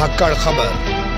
धाकड़ खबर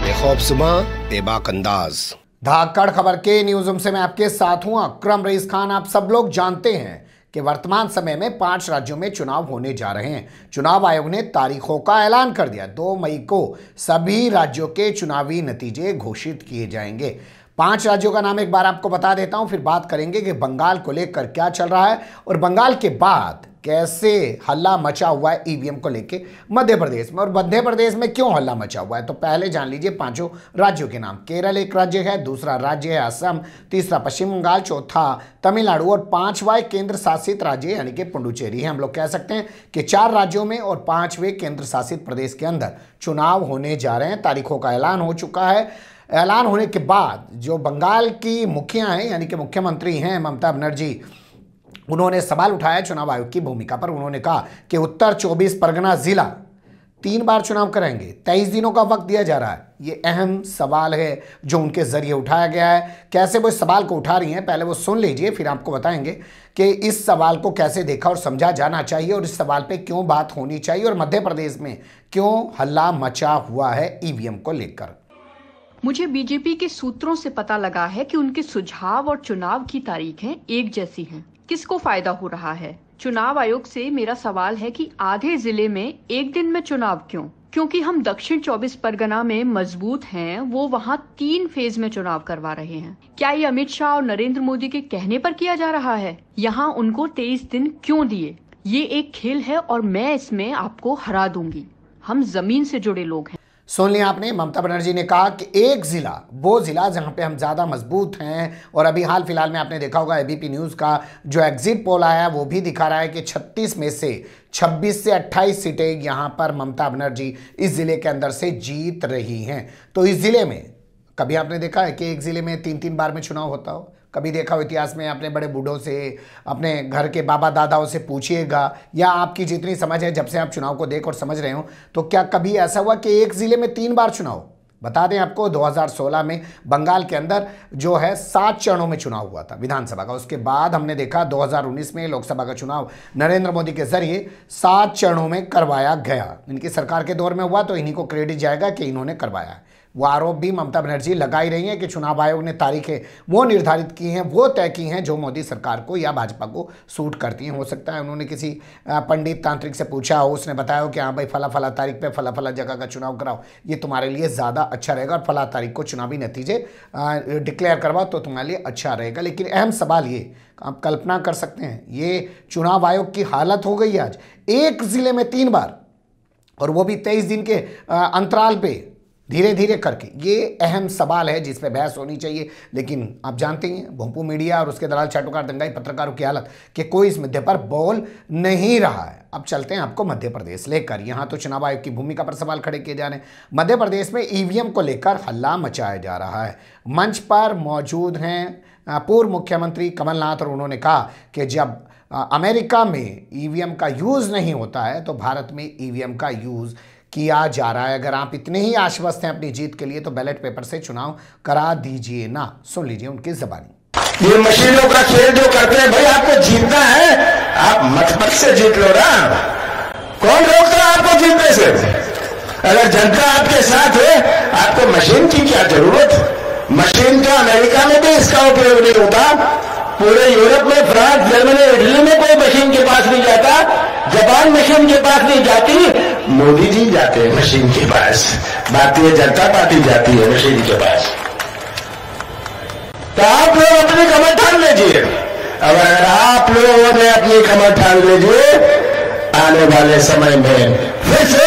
बेखौफ सुबह बेबाक अंदाज धाकड़ खबर के न्यूज से मैं आपके साथ हूं अक्रम रईस खान आप सब लोग जानते हैं कि वर्तमान समय में पांच राज्यों में चुनाव होने जा रहे हैं चुनाव आयोग ने तारीखों का ऐलान कर दिया दो मई को सभी राज्यों के चुनावी नतीजे घोषित किए जाएंगे पांच राज्यों का नाम एक बार आपको बता देता हूं फिर बात करेंगे कि बंगाल को लेकर क्या चल रहा है और बंगाल के बाद कैसे हल्ला मचा हुआ है ईवीएम e को लेके मध्य प्रदेश में और मध्य प्रदेश में क्यों हल्ला मचा हुआ है तो पहले जान लीजिए पांचों राज्यों के नाम केरल एक राज्य है दूसरा राज्य है असम तीसरा पश्चिम बंगाल चौथा तमिलनाडु और पांचवा केंद्र शासित राज्य यानी कि पुडुचेरी है हम लोग कह सकते हैं कि चार राज्यों में और पांचवें केंद्र शासित प्रदेश के अंदर चुनाव होने जा रहे हैं तारीखों का ऐलान हो चुका है ऐलान होने के बाद जो बंगाल की मुखिया हैं यानी कि मुख्यमंत्री हैं ममता बनर्जी उन्होंने सवाल उठाया चुनाव आयोग की भूमिका पर उन्होंने कहा कि उत्तर 24 परगना जिला तीन बार चुनाव कराएंगे तेईस दिनों का वक्त दिया जा रहा है ये अहम सवाल है जो उनके जरिए उठाया गया है कैसे वो इस सवाल को उठा रही हैं पहले वो सुन लीजिए फिर आपको बताएंगे कि इस सवाल को कैसे देखा और समझा जाना चाहिए और इस सवाल पे क्यों बात होनी चाहिए और मध्य प्रदेश में क्यों हल्ला मचा हुआ है ईवीएम को लेकर मुझे बीजेपी के सूत्रों से पता लगा है कि उनके सुझाव और चुनाव की तारीखें एक जैसी हैं किसको फायदा हो रहा है चुनाव आयोग से मेरा सवाल है कि आधे जिले में एक दिन में चुनाव क्यों क्योंकि हम दक्षिण 24 परगना में मजबूत हैं वो वहाँ तीन फेज में चुनाव करवा रहे हैं क्या ये अमित शाह और नरेंद्र मोदी के कहने पर किया जा रहा है यहाँ उनको तेईस दिन क्यों दिए ये एक खेल है और मैं इसमें आपको हरा दूंगी हम जमीन से जुड़े लोग हैं सुन लिया आपने ममता बनर्जी ने कहा कि एक ज़िला वो ज़िला जहां पे हम ज़्यादा मजबूत हैं और अभी हाल फिलहाल में आपने देखा होगा एबीपी न्यूज़ का जो एग्ज़िट पोल आया वो भी दिखा रहा है कि 36 में से 26 से 28 सीटें यहां पर ममता बनर्जी इस ज़िले के अंदर से जीत रही हैं तो इस ज़िले में कभी आपने देखा है कि एक ज़िले में तीन तीन बार में चुनाव होता हो कभी देखा हो इतिहास में अपने बड़े बूढ़ों से अपने घर के बाबा दादाओं से पूछिएगा या आपकी जितनी समझ है जब से आप चुनाव को देख और समझ रहे हो तो क्या कभी ऐसा हुआ कि एक ज़िले में तीन बार चुनाव बता दें आपको 2016 में बंगाल के अंदर जो है सात चरणों में चुनाव हुआ था विधानसभा का उसके बाद हमने देखा 2019 में लोकसभा का चुनाव नरेंद्र मोदी के जरिए सात चरणों में करवाया गया इनकी सरकार के दौर में हुआ तो इन्हीं को क्रेडिट जाएगा कि इन्होंने करवाया वो आरोप भी ममता बनर्जी लगा ही रही हैं कि चुनाव आयोग ने तारीखें वो निर्धारित की हैं वो तय की हैं जो मोदी सरकार को या भाजपा को सूट करती हैं हो सकता है उन्होंने किसी पंडित तांत्रिक से पूछा हो उसने बताया हो कि हाँ भाई फला फला तारीख पे फला फला जगह का चुनाव कराओ ये तुम्हारे लिए ज़्यादा अच्छा रहेगा और फला तारीख को चुनावी नतीजे डिक्लेयर करवाओ तो तुम्हारे लिए अच्छा रहेगा लेकिन अहम सवाल ये आप कल्पना कर सकते हैं ये चुनाव आयोग की हालत हो गई आज एक ज़िले में तीन बार और वो भी तेईस दिन के अंतराल पे धीरे धीरे करके ये अहम सवाल है जिस बहस होनी चाहिए लेकिन आप जानते हैं भोपू मीडिया और उसके दलाल चाटुकार दंगाई पत्रकारों की हालत कि कोई इस मुद्दे पर बोल नहीं रहा है अब चलते हैं आपको मध्य प्रदेश लेकर यहाँ तो चुनाव आयोग की भूमिका पर सवाल खड़े किए जा रहे हैं मध्य प्रदेश में ईवीएम को लेकर हल्ला मचाया जा रहा है मंच पर मौजूद हैं पूर्व मुख्यमंत्री कमलनाथ और उन्होंने कहा कि जब अमेरिका में ईवीएम का यूज़ नहीं होता है तो भारत में ईवीएम का यूज़ किया जा रहा है अगर आप इतने ही आश्वस्त हैं अपनी जीत के लिए तो बैलेट पेपर से चुनाव करा दीजिए ना सुन लीजिए उनकी जबानी ये मशीनों का खेल जो करते हैं भाई आपको जीतना है आप मतपत से जीत लो ना कौन रोकता है आपको जीतने से अगर जनता आपके साथ है आपको मशीन की क्या जरूरत मशीन का तो अमेरिका में भी इसका उपयोग नहीं होता पूरे यूरोप में फ्रांस जर्मनी इटली में कोई मशीन के पास नहीं जाता जापान मशीन के पास नहीं जाती मोदी जी जाते हैं मशीन के पास भारतीय जनता पार्टी जाती है मशीन के पास तो आप लोग अपनी कमर ठान लीजिए अगर आप लोगों ने अपनी कमर ठान लीजिए आने वाले समय में फिर से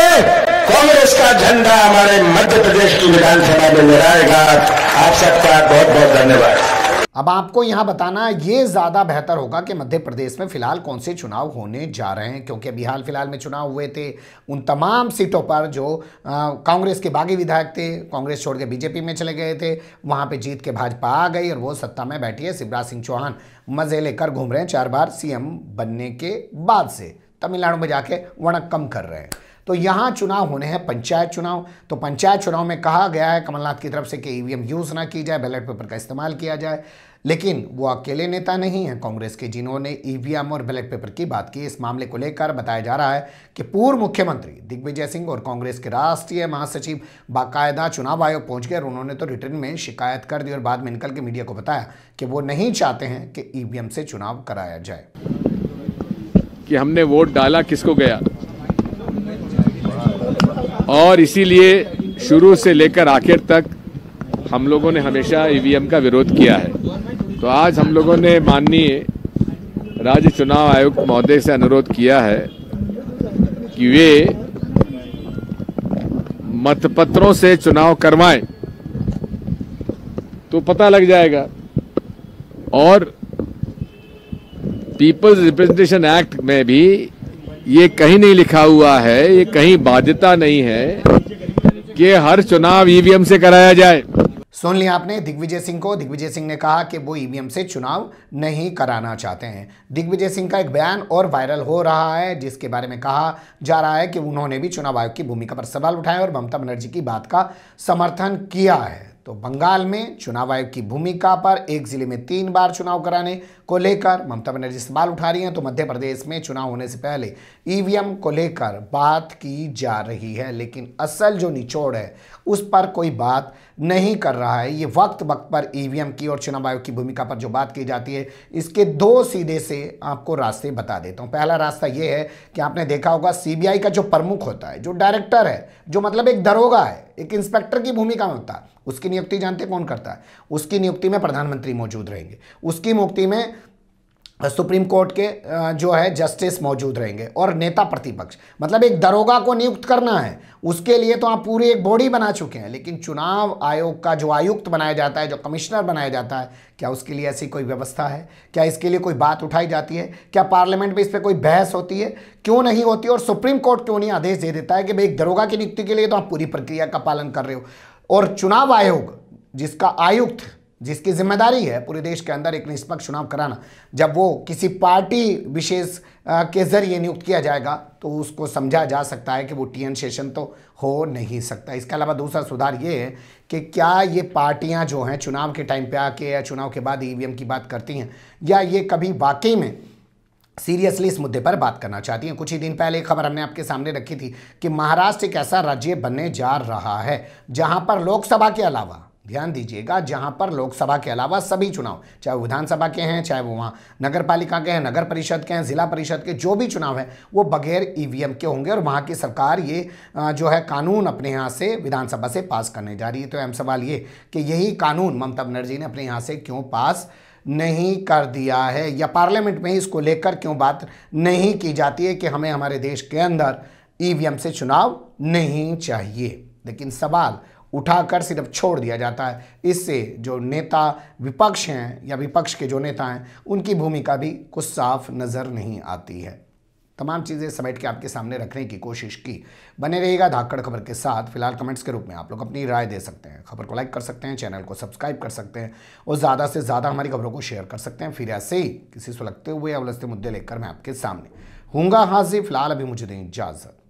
कांग्रेस का झंडा हमारे मध्य प्रदेश की विधानसभा में लहराएगा आप सबका बहुत बहुत धन्यवाद अब आपको यहाँ बताना ये ज़्यादा बेहतर होगा कि मध्य प्रदेश में फ़िलहाल कौन से चुनाव होने जा रहे हैं क्योंकि अभी हाल फिलहाल में चुनाव हुए थे उन तमाम सीटों पर जो कांग्रेस के बागी विधायक थे कांग्रेस छोड़ के बीजेपी में चले गए थे वहाँ पे जीत के भाजपा आ गई और वो सत्ता में बैठी है शिवराज सिंह चौहान मज़े लेकर घूम रहे हैं चार बार सीएम बनने के बाद से तमिलनाडु में जाके वणक कम कर रहे हैं तो यहाँ चुनाव होने हैं पंचायत चुनाव तो पंचायत चुनाव में कहा गया है कमलनाथ की तरफ से कि ईवीएम e यूज़ ना की जाए बैलेट पेपर का इस्तेमाल किया जाए लेकिन वो अकेले नेता नहीं हैं कांग्रेस के जिन्होंने ईवीएम e और बैलेट पेपर की बात की इस मामले को लेकर बताया जा रहा है कि पूर्व मुख्यमंत्री दिग्विजय सिंह और कांग्रेस के राष्ट्रीय महासचिव बाकायदा चुनाव आयोग पहुंच गए और उन्होंने तो रिटर्न में शिकायत कर दी और बाद में निकल के मीडिया को बताया कि वो नहीं चाहते हैं कि ईवीएम e से चुनाव कराया जाए कि हमने वोट डाला किसको गया और इसीलिए शुरू से लेकर आखिर तक हम लोगों ने हमेशा ईवीएम का विरोध किया है तो आज हम लोगों ने माननीय राज्य चुनाव आयुक्त महोदय से अनुरोध किया है कि वे मतपत्रों से चुनाव करवाएं तो पता लग जाएगा और पीपल्स रिप्रेजेंटेशन एक्ट में भी ये कहीं नहीं लिखा हुआ है ये कहीं बाध्यता नहीं है कि हर चुनाव ईवीएम e से कराया जाए सुन लिया आपने दिग्विजय सिंह को दिग्विजय सिंह ने कहा कि वो ईवीएम e से चुनाव नहीं कराना चाहते हैं दिग्विजय सिंह का एक बयान और वायरल हो रहा है जिसके बारे में कहा जा रहा है कि उन्होंने भी चुनाव आयोग की भूमिका पर सवाल उठाया और ममता बनर्जी की बात का समर्थन किया है तो बंगाल में चुनाव आयोग की भूमिका पर एक जिले में तीन बार चुनाव कराने को लेकर ममता बनर्जी सवाल उठा रही हैं तो मध्य प्रदेश में चुनाव होने से पहले ईवीएम को लेकर बात की जा रही है लेकिन असल जो निचोड़ है उस पर कोई बात नहीं कर रहा है ये वक्त वक्त पर ईवीएम e की और चुनाव आयोग की भूमिका पर जो बात की जाती है इसके दो सीधे से आपको रास्ते बता देता हूँ पहला रास्ता ये है कि आपने देखा होगा सीबीआई का जो प्रमुख होता है जो डायरेक्टर है जो मतलब एक दरोगा है एक इंस्पेक्टर की भूमिका में होता है उसकी नियुक्ति जानते कौन करता है उसकी नियुक्ति में प्रधानमंत्री मौजूद रहेंगे उसकी नियुक्ति में सुप्रीम कोर्ट के जो है जस्टिस मौजूद रहेंगे और नेता प्रतिपक्ष मतलब एक दरोगा को नियुक्त करना है उसके लिए तो आप पूरी एक बॉडी बना चुके हैं लेकिन चुनाव आयोग का जो आयुक्त बनाया जाता है जो कमिश्नर बनाया जाता है क्या उसके लिए ऐसी कोई व्यवस्था है क्या इसके लिए कोई बात उठाई जाती है क्या पार्लियामेंट में इस पर कोई बहस होती है क्यों नहीं होती और सुप्रीम कोर्ट क्यों नहीं आदेश दे देता है कि भाई एक दरोगा की नियुक्ति के लिए तो आप पूरी प्रक्रिया का पालन कर रहे हो और चुनाव आयोग जिसका आयुक्त जिसकी जिम्मेदारी है पूरे देश के अंदर एक निष्पक्ष चुनाव कराना जब वो किसी पार्टी विशेष के जरिए नियुक्त किया जाएगा तो उसको समझा जा सकता है कि वो टी एन सेशन तो हो नहीं सकता इसके अलावा दूसरा सुधार ये है कि क्या ये पार्टियां जो हैं चुनाव के टाइम पे आके या चुनाव के बाद ईवीएम की बात करती हैं या ये कभी वाकई में सीरियसली इस मुद्दे पर बात करना चाहती हैं कुछ ही दिन पहले एक खबर हमने आपके सामने रखी थी कि महाराष्ट्र एक ऐसा राज्य बनने जा रहा है जहाँ पर लोकसभा के अलावा ध्यान दीजिएगा जहां पर लोकसभा के अलावा सभी चुनाव चाहे विधानसभा के हैं चाहे वो वहां नगर पालिका के हैं नगर परिषद के हैं जिला परिषद के जो भी चुनाव हैं वो बगैर ईवीएम के होंगे और वहां की सरकार ये जो है कानून अपने यहाँ से विधानसभा से पास करने जा रही है तो अहम सवाल ये कि यही कानून ममता बनर्जी ने अपने यहाँ से क्यों पास नहीं कर दिया है या पार्लियामेंट में ही इसको लेकर क्यों बात नहीं की जाती है कि हमें हमारे देश के अंदर ईवीएम से चुनाव नहीं चाहिए लेकिन सवाल उठाकर सिर्फ छोड़ दिया जाता है इससे जो नेता विपक्ष हैं या विपक्ष के जो नेता हैं उनकी भूमिका भी कुछ साफ नज़र नहीं आती है तमाम चीज़ें समेट के आपके सामने रखने की कोशिश की बने रहेगा धाकड़ खबर के साथ फिलहाल कमेंट्स के रूप में आप लोग अपनी राय दे सकते हैं खबर को लाइक कर सकते हैं चैनल को सब्सक्राइब कर सकते हैं और ज़्यादा से ज़्यादा हमारी खबरों को शेयर कर सकते हैं फिर ऐसे ही किसी से लगते हुए अवलस्ते मुद्दे लेकर मैं आपके सामने हूँगा हाजिर फिलहाल अभी मुझे दें इजाज़त